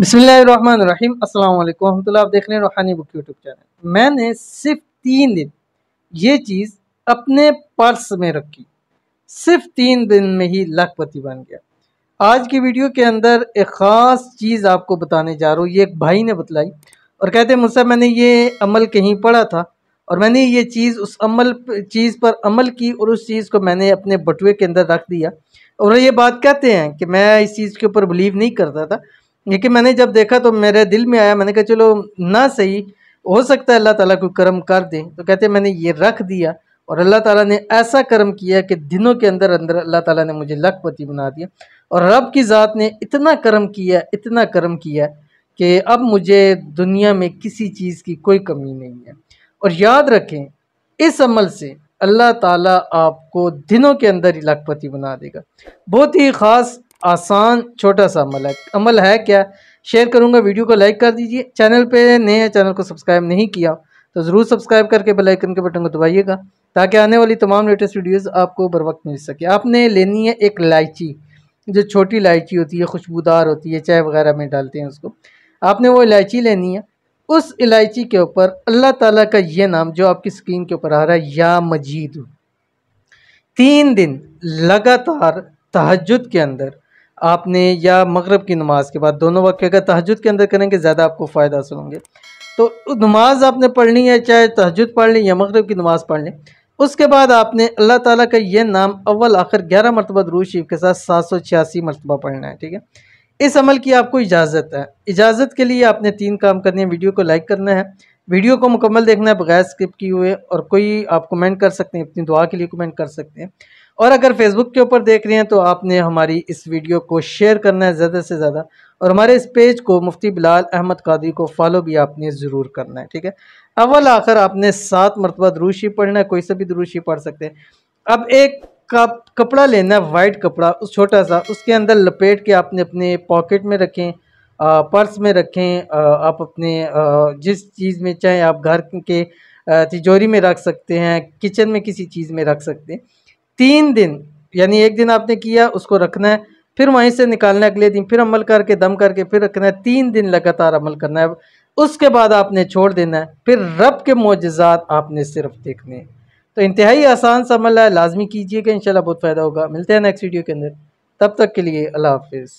बसमीम अल्लाम आप देख रहे हैं रूहानी बुक यूट्यूब चैनल मैंने सिर्फ तीन दिन ये चीज़ अपने पर्स में रखी सिर्फ तीन दिन में ही लखपति बन गया आज की वीडियो के अंदर एक ख़ास चीज़ आपको बताने जा रहा हूँ ये एक भाई ने बतलाई और कहते मुझसे मैंने ये अमल कहीं पढ़ा था और मैंने ये चीज़ उस अमल चीज़ पर अमल की और उस चीज़ को मैंने अपने बटुए के अंदर रख दिया और ये बात कहते हैं कि मैं इस चीज़ के ऊपर बिलीव नहीं करता था ये कि मैंने जब देखा तो मेरे दिल में आया मैंने कहा चलो ना सही हो सकता है अल्लाह ताला को कर्म कर दें तो कहते मैंने ये रख दिया और अल्लाह ताला ने ऐसा कर्म किया कि दिनों के अंदर अंदर अल्लाह ताला ने मुझे लखपति बना दिया और रब की ज़ात ने इतना कर्म किया इतना कर्म किया कि अब मुझे दुनिया में किसी चीज़ की कोई कमी नहीं है और याद रखें इस अमल से अल्लाह ताला आपको दिनों के अंदर ही लखपति बना देगा बहुत ही ख़ास आसान छोटा सा अमल है अमल है क्या शेयर करूँगा वीडियो को लाइक कर दीजिए चैनल पे नए हैं चैनल को सब्सक्राइब नहीं किया तो ज़रूर सब्सक्राइब करके बेल आइकन के बटन को दबाइएगा ताकि आने वाली तमाम लेटेस्ट वीडियोस आपको बर वक्त मिल सके आपने लेनी है एक इलायची जो छोटी इलायची होती है खुशबूदार होती है चाय वगैरह में डालते हैं उसको आपने वो इलायची लेनी है उस इलायची के ऊपर अल्लाह ताला का ये नाम जो आपकी स्क्रीन के ऊपर आ रहा है या मजीद तीन दिन लगातार तहजद के अंदर आपने या मगरब की नमाज के बाद दोनों वक्त अगर तहजद के अंदर करेंगे ज़्यादा आपको फ़ायदा हासिल होंगे तो नमाज आपने पढ़नी है चाहे तहजद पढ़ लें या मगरब की नमाज पढ़ लें उसके बाद आपने अल्लाह ताला का यह नाम अव्वल आखिर ग्यारह मरतबा दरूज शरीफ के साथ सात सौ छियासी मरतबा पढ़ना है ठीक है इस अमल की आपको इजाज़त है इजाज़त के लिए आपने तीन काम करने हैं वीडियो को लाइक करना है वीडियो को मुकम्मल देखना है बगैर स्किप किए हुए और कोई आप कमेंट कर सकते हैं अपनी दुआ के लिए कमेंट कर सकते हैं और अगर फेसबुक के ऊपर देख रहे हैं तो आपने हमारी इस वीडियो को शेयर करना है ज़्यादा से ज़्यादा और हमारे इस पेज को मुफ्ती बिलाल अहमद कादरी को फॉलो भी आपने ज़रूर करना है ठीक है अवल आखिर आपने सात मरतबा द्रूशी पढ़ना है कोई सा भी द्रूशी पढ़ सकते हैं अब एक का कपड़ा लेना है वाइट कपड़ा उस छोटा सा उसके अंदर लपेट के आपने अपने पॉकेट में रखें पर्स में रखें आप अपने जिस चीज़ में चाहे आप घर के तिजोरी में रख सकते हैं किचन में किसी चीज़ में रख सकते हैं तीन दिन यानी एक दिन आपने किया उसको रखना है फिर वहीं से निकालना है अगले दिन फिर अमल करके दम करके फिर रखना है तीन दिन लगातार अमल करना है उसके बाद आपने छोड़ देना है फिर रब के मोजात आपने सिर्फ देखने हैं तो इंतहाई आसान सा अमल है लाजमी कीजिएगा इंशाल्लाह बहुत फ़ायदा होगा मिलते हैं नेक्स्ट वीडियो के अंदर तब तक के लिए अल्लाह हाफिज़